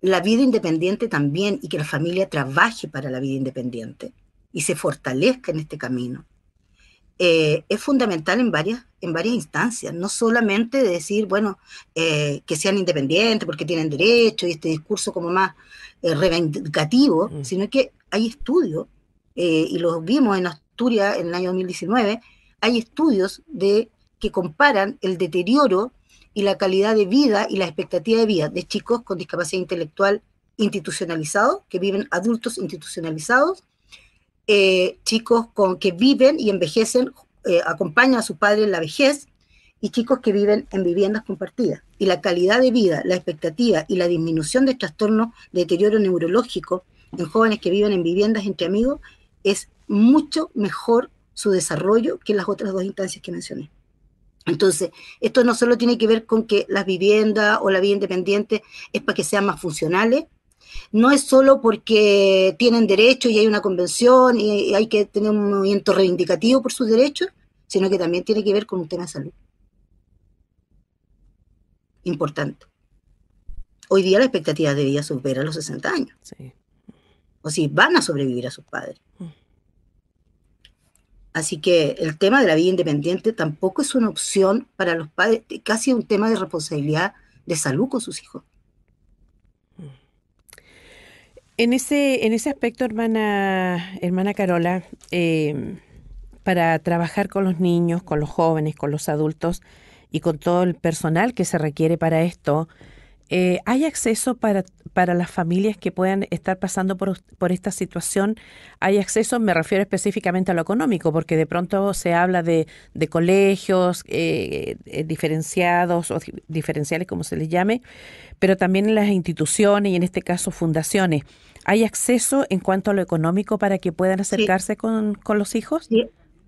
la vida independiente también y que la familia trabaje para la vida independiente y se fortalezca en este camino. Eh, es fundamental en varias, en varias instancias, no solamente decir, bueno, eh, que sean independientes porque tienen derecho y este discurso como más eh, reivindicativo, mm. sino que hay estudios, y los vimos en Asturias en el año 2019, hay estudios de, que comparan el deterioro y la calidad de vida y la expectativa de vida de chicos con discapacidad intelectual institucionalizados, que viven adultos institucionalizados, eh, chicos con, que viven y envejecen, eh, acompañan a su padre en la vejez, y chicos que viven en viviendas compartidas. Y la calidad de vida, la expectativa y la disminución de trastornos de deterioro neurológico en jóvenes que viven en viviendas entre amigos es mucho mejor su desarrollo que las otras dos instancias que mencioné. Entonces, esto no solo tiene que ver con que las viviendas o la vida independiente es para que sean más funcionales, no es solo porque tienen derechos y hay una convención y hay que tener un movimiento reivindicativo por sus derechos, sino que también tiene que ver con un tema de salud. Importante. Hoy día la expectativa de vida supera los 60 años. Sí. O si van a sobrevivir a sus padres. Mm. Así que el tema de la vida independiente tampoco es una opción para los padres, casi un tema de responsabilidad de salud con sus hijos.
En ese, en ese aspecto, hermana, hermana Carola, em, para trabajar con los niños, con los jóvenes, con los adultos y con todo el personal que se requiere para esto, eh, ¿Hay acceso para, para las familias que puedan estar pasando por, por, esta situación? ¿Hay acceso? Me refiero específicamente a lo económico, porque de pronto se habla de, de colegios eh, eh, diferenciados o diferenciales, como se les llame, pero también en las instituciones y en este caso fundaciones. ¿Hay acceso en cuanto a lo económico para que puedan acercarse
con, con los hijos?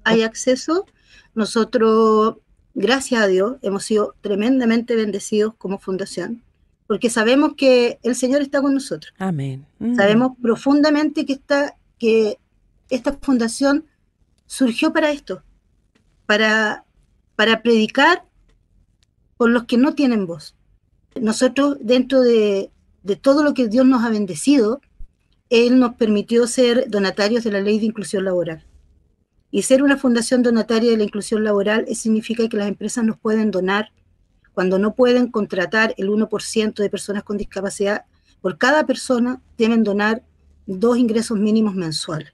hay acceso. Nosotros, gracias a Dios, hemos sido tremendamente bendecidos como fundación porque sabemos que el Señor está con nosotros. Amén. Sabemos profundamente que esta, que esta fundación surgió para esto, para, para predicar por los que no tienen voz. Nosotros, dentro de, de todo lo que Dios nos ha bendecido, Él nos permitió ser donatarios de la ley de inclusión laboral. Y ser una fundación donataria de la inclusión laboral significa que las empresas nos pueden donar cuando no pueden contratar el 1% de personas con discapacidad, por cada persona deben donar dos ingresos mínimos mensuales.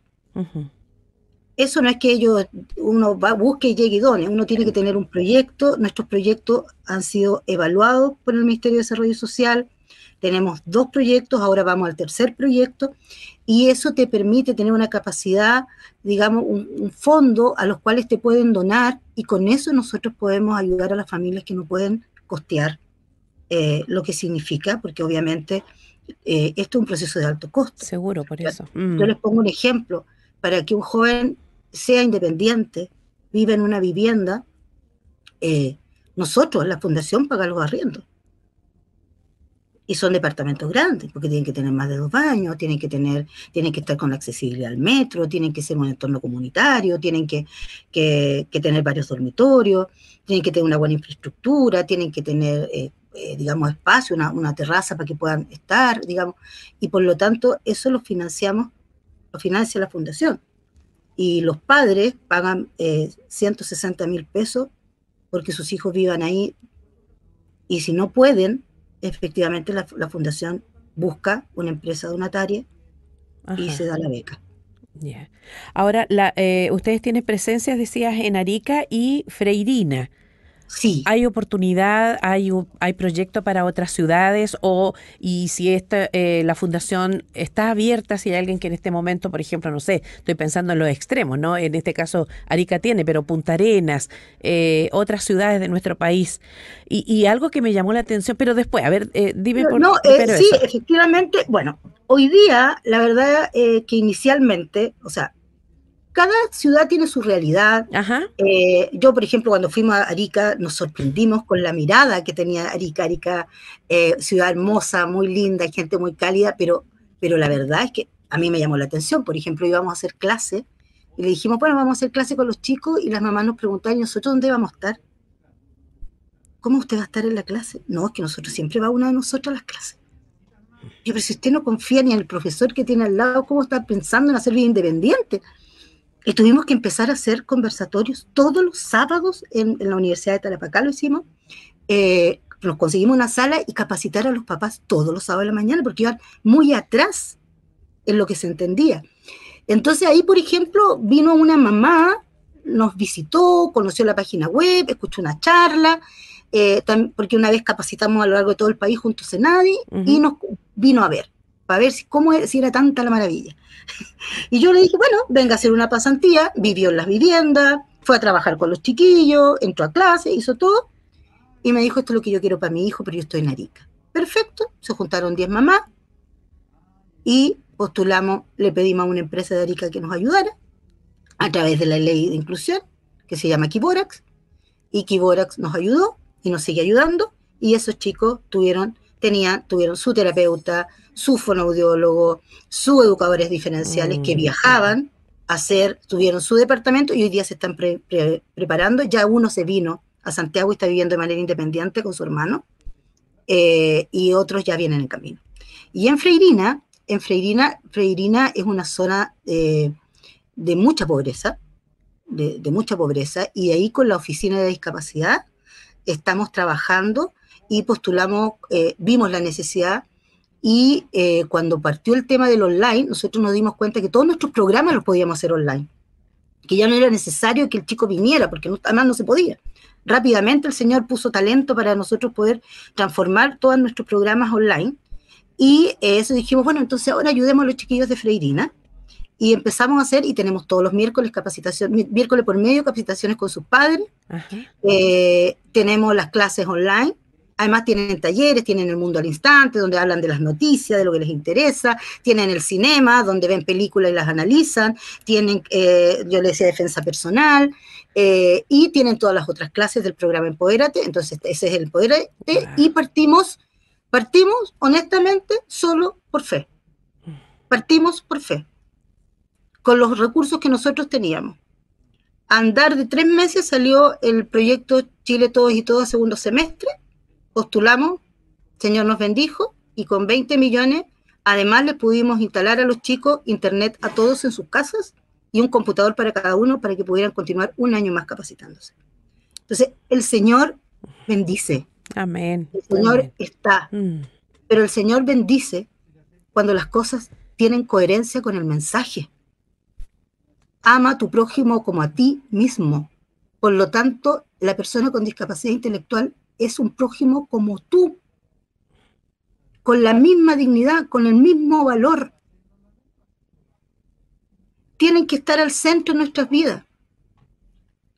Eso no es que ellos, uno busque y llegue y done, uno tiene que tener un proyecto, nuestros proyectos han sido evaluados por el Ministerio de Desarrollo Social, tenemos dos proyectos, ahora vamos al tercer proyecto, y eso te permite tener una capacidad, digamos, un, fondo a los cuales te pueden donar, y con eso nosotros podemos ayudar a las familias que no pueden costear eh, lo que significa, porque obviamente eh, esto es un proceso de alto costo. Seguro, por eso. Mm. Yo les pongo un ejemplo, para que un joven sea independiente, viva en una vivienda, eh, nosotros, la fundación, paga los arriendos. Y son departamentos grandes, porque tienen que tener más de dos baños, tienen que tener, tienen que estar con la accesibilidad al metro, tienen que ser un entorno comunitario, tienen que, tener varios dormitorios, tienen que tener una buena infraestructura, tienen que tener, eh, eh, digamos, espacio, una, terraza para que puedan estar, digamos, y por lo tanto eso lo financiamos, lo financia la fundación. Y los padres pagan eh, 160 mil pesos porque sus hijos vivan ahí y si no pueden, efectivamente la, fundación busca una empresa donataria y se da la beca.
Ahora, eh, ustedes tienen presencias, decías, en Arica y Freirina. ¿Hay oportunidad, hay, hay proyecto para otras ciudades? O, y si esta, eh, la fundación está abierta, si hay alguien que en este momento, por ejemplo, no sé, estoy pensando en los extremos, ¿no? En este caso, Arica tiene, pero Punta Arenas, eh, otras ciudades de nuestro país. Y, y, algo que me llamó la atención, pero después, a ver, eh, dime por No, sí,
efectivamente, bueno, hoy día, la verdad que inicialmente, o sea, cada ciudad tiene su realidad. Eh, yo, por ejemplo, cuando fuimos a Arica, nos sorprendimos con la mirada que tenía Arica. Arica, eh, ciudad hermosa, muy linda, gente muy cálida, pero, pero la verdad es que a mí me llamó la atención. Por ejemplo, íbamos a hacer clase y le dijimos, bueno, vamos a hacer clase con los chicos y las mamás nos preguntaban, ¿y nosotros dónde vamos a estar? ¿Cómo usted va a estar en la clase? No, es que nosotros siempre va una de nosotras a las clases. Yo, pero si usted no confía ni en el profesor que tiene al lado, ¿cómo está pensando en hacer vida independiente? Y tuvimos que empezar a hacer conversatorios todos los sábados en, la Universidad de Tarapacá, lo hicimos. Eh, nos conseguimos una sala y capacitar a los papás todos los sábados de la mañana, porque iban muy atrás en lo que se entendía. Entonces ahí, por ejemplo, vino una mamá, nos visitó, conoció la página web, escuchó una charla, eh, porque una vez capacitamos a lo largo de todo el país juntos en nadie, y nos vino a ver para ver si, cómo era tanta la maravilla. Y yo le dije, bueno, venga a hacer una pasantía, vivió en las viviendas, fue a trabajar con los chiquillos, entró a clase, hizo todo, y me dijo, esto es lo que yo quiero para mi hijo, pero yo estoy en Arica. Perfecto, se juntaron 10 mamás y postulamos, le pedimos a una empresa de Arica que nos ayudara a través de la ley de inclusión, que se llama Kiborax, y Kiborax nos ayudó y nos sigue ayudando, y esos chicos tuvieron tenían, tuvieron su terapeuta, su fonoaudiólogo, sus educadores diferenciales que mm, viajaban a hacer, tuvieron su departamento y hoy día se están preparando. Ya uno se vino a Santiago y está viviendo de manera independiente con su hermano eh, y otros ya vienen en camino. Y en Freirina, en Freirina, Freirina es una zona eh, de mucha pobreza, de, de mucha pobreza, y ahí con la oficina de discapacidad estamos trabajando y postulamos, eh, vimos la necesidad y eh, cuando partió el tema del online, nosotros nos dimos cuenta que todos nuestros programas los podíamos hacer online, que ya no era necesario que el chico viniera, porque además no se podía. Rápidamente el Señor puso talento para nosotros poder transformar todos nuestros programas online y eh, eso dijimos, bueno, entonces ahora ayudemos a los chiquillos de Freirina y empezamos a hacer, y tenemos todos los miércoles capacitación, miércoles por medio capacitaciones con sus padres, tenemos las clases online, Además tienen talleres, tienen el mundo al instante, donde hablan de las noticias, de lo que les interesa, tienen el cinema, donde ven películas y las analizan, tienen, eh, yo les decía, defensa personal, eh, y tienen todas las otras clases del programa Empodérate, entonces ese es el Empodérate, y partimos, partimos honestamente solo por fe, partimos por fe, con los recursos que nosotros teníamos andar de tres meses salió el proyecto Chile Todos y Todos segundo semestre postulamos, Señor nos bendijo y con 20 millones además le pudimos instalar a los chicos internet a todos en sus casas y un computador para cada uno para que pudieran continuar un año más capacitándose. Entonces, el Señor bendice. Amén. El Señor está. Mm. Pero el Señor bendice cuando las cosas tienen coherencia con el mensaje. Ama a tu prójimo como a ti mismo. Por lo tanto, la persona con discapacidad intelectual es un prójimo como tú, con la misma dignidad, con el mismo valor. Tienen que estar al centro de nuestras vidas.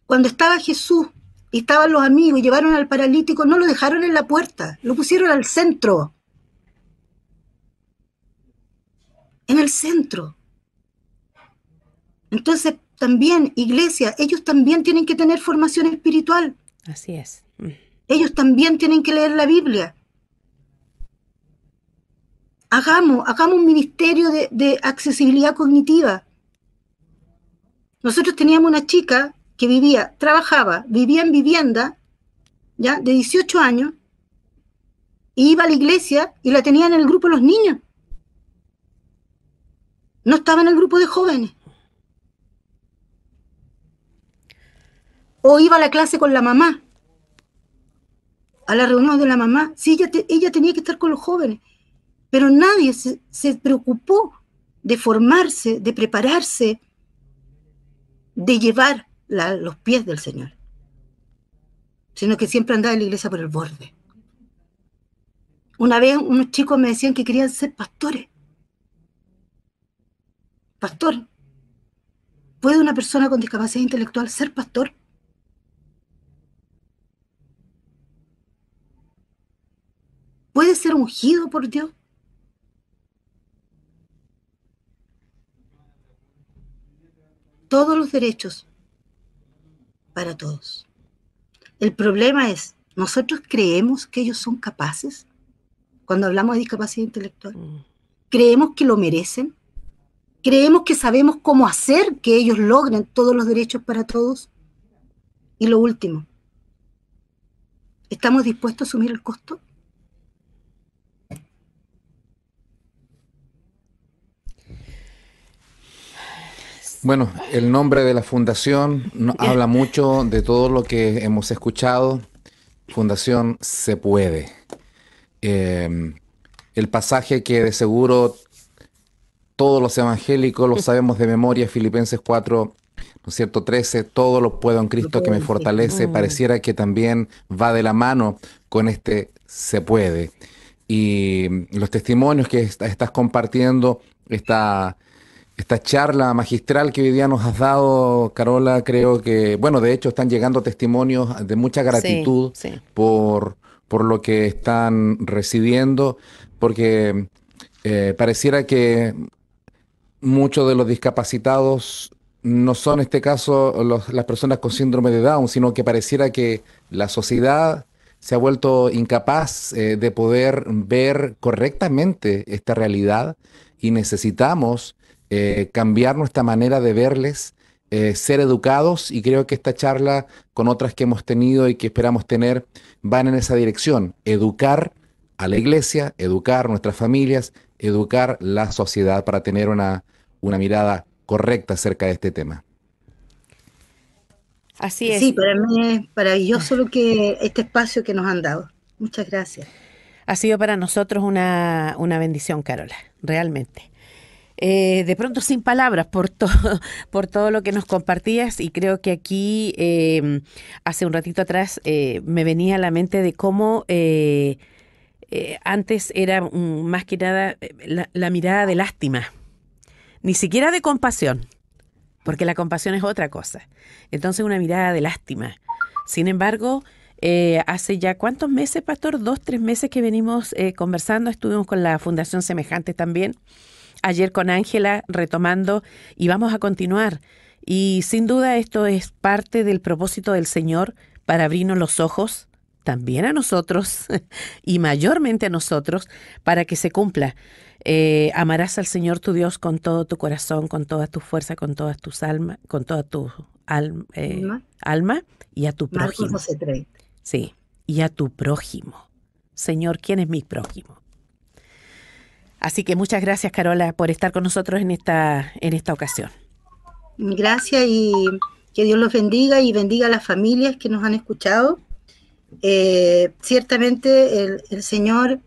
Cuando estaba Jesús y estaban los amigos y llevaron al paralítico, no lo dejaron en la puerta, lo pusieron al centro. En el centro. Entonces, también, iglesia, ellos también tienen que tener formación espiritual. Así es. Ellos también tienen que leer la Biblia. Hagamos, hagamos un ministerio de, accesibilidad cognitiva. Nosotros teníamos una chica que vivía, trabajaba, vivía en vivienda, ya, de 18 años, y iba a la iglesia y la tenían en el grupo de los niños. No estaba en el grupo de jóvenes. O iba a la clase con la mamá a la reunión de la mamá, sí, ella, ella tenía que estar con los jóvenes, pero nadie se, preocupó de formarse, de prepararse, de llevar los pies del Señor, sino que siempre andaba en la iglesia por el borde. Una vez unos chicos me decían que querían ser pastores. Pastor, ¿puede una persona con discapacidad intelectual ser pastor? puede ser ungido por Dios? Todos los derechos para todos. El problema es, ¿nosotros creemos que ellos son capaces? Cuando hablamos de discapacidad intelectual, mm. ¿creemos que lo merecen? ¿Creemos que sabemos cómo hacer que ellos logren todos los derechos para todos? Y lo último, ¿estamos dispuestos a asumir el costo?
Bueno, el nombre de la fundación habla mucho de todo lo que hemos escuchado. Fundación Se Puede. Em, el pasaje que de seguro todos los evangélicos lo sabemos de memoria, Filipenses 4, ¿no cierto? 13, todo lo puedo en Cristo que me fortalece, pareciera que también va de la mano con este se puede. Y los testimonios que estás compartiendo, está esta charla magistral que hoy día nos has dado, Carola, creo que, bueno, de hecho están llegando testimonios de mucha gratitud Por, por lo que están recibiendo, porque eh, pareciera que muchos de los discapacitados no son en este caso las personas con síndrome de Down, sino que pareciera que la sociedad se ha vuelto incapaz eh, de poder ver correctamente esta realidad y necesitamos eh, cambiar nuestra manera de verles, eh, ser educados y creo que esta charla con otras que hemos tenido y que esperamos tener van en esa dirección, educar a la iglesia, educar nuestras familias, educar la sociedad para tener una, una mirada correcta acerca de este tema.
Así es. Sí, para mí es maravilloso solo que este espacio que nos han dado. Muchas gracias.
Ha sido para nosotros una, una bendición, Carola, realmente. Eh, de pronto sin palabras por todo, lo que nos compartías y creo que aquí em, hace un ratito atrás eh, me venía a la mente de cómo eh, antes era más que nada la, mirada de lástima, ni siquiera de compasión, porque la compasión es otra cosa. Entonces una mirada de lástima. Sin embargo, hace ya cuántos meses, Pastor, dos, tres meses que venimos conversando, estuvimos con la Fundación Semejante también, ayer con Ángela retomando y vamos a continuar. Y sin duda esto es parte del propósito del Señor para abrirnos los ojos también a nosotros y mayormente a nosotros para que se cumpla. Eh, amarás al Señor tu Dios con todo tu corazón, con toda tu fuerza, con todas tus almas, con toda tu eh, alma. alma. y a tu prójimo. Sí, y a tu prójimo. Señor, ¿quién es mi prójimo? Así que muchas gracias, Carola, por estar con nosotros en esta, en esta ocasión.
Gracias y que Dios los bendiga y bendiga a las familias que nos han escuchado. Eh, ciertamente el, Señor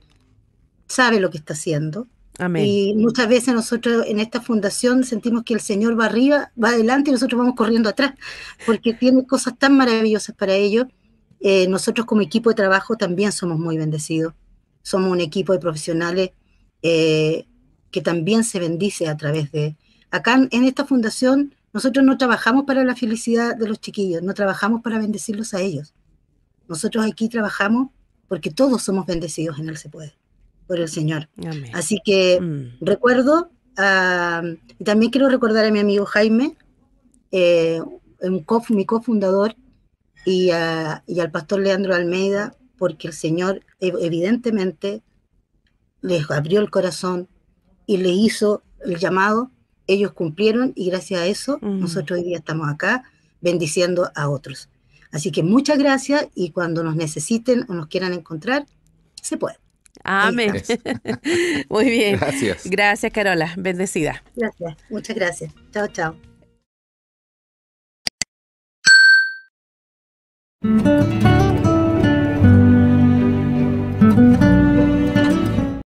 sabe lo que está haciendo. Amén. Y muchas veces nosotros en esta fundación sentimos que el Señor va arriba, va adelante y nosotros vamos corriendo atrás, porque tiene cosas tan maravillosas para ellos. Eh, nosotros como equipo de trabajo también somos muy bendecidos. Somos un equipo de profesionales eh, que también se bendice a través de... Acá en esta fundación nosotros no trabajamos para la felicidad de los chiquillos, no trabajamos para bendecirlos a ellos. Nosotros aquí trabajamos porque todos somos bendecidos en Él se puede, por el Señor. Así que mm. recuerdo, ah, y también quiero recordar a mi amigo Jaime, eh, mi cofundador, y, y al pastor Leandro Almeida, porque el Señor evidentemente les abrió el corazón y les hizo el llamado, ellos cumplieron y gracias a eso nosotros hoy día estamos acá bendiciendo a otros. Así que muchas gracias y cuando nos necesiten o nos quieran encontrar, se puede. Amén.
Muy bien. Gracias. Gracias, Carola. Bendecida.
Gracias. Muchas gracias.
Chao, chao.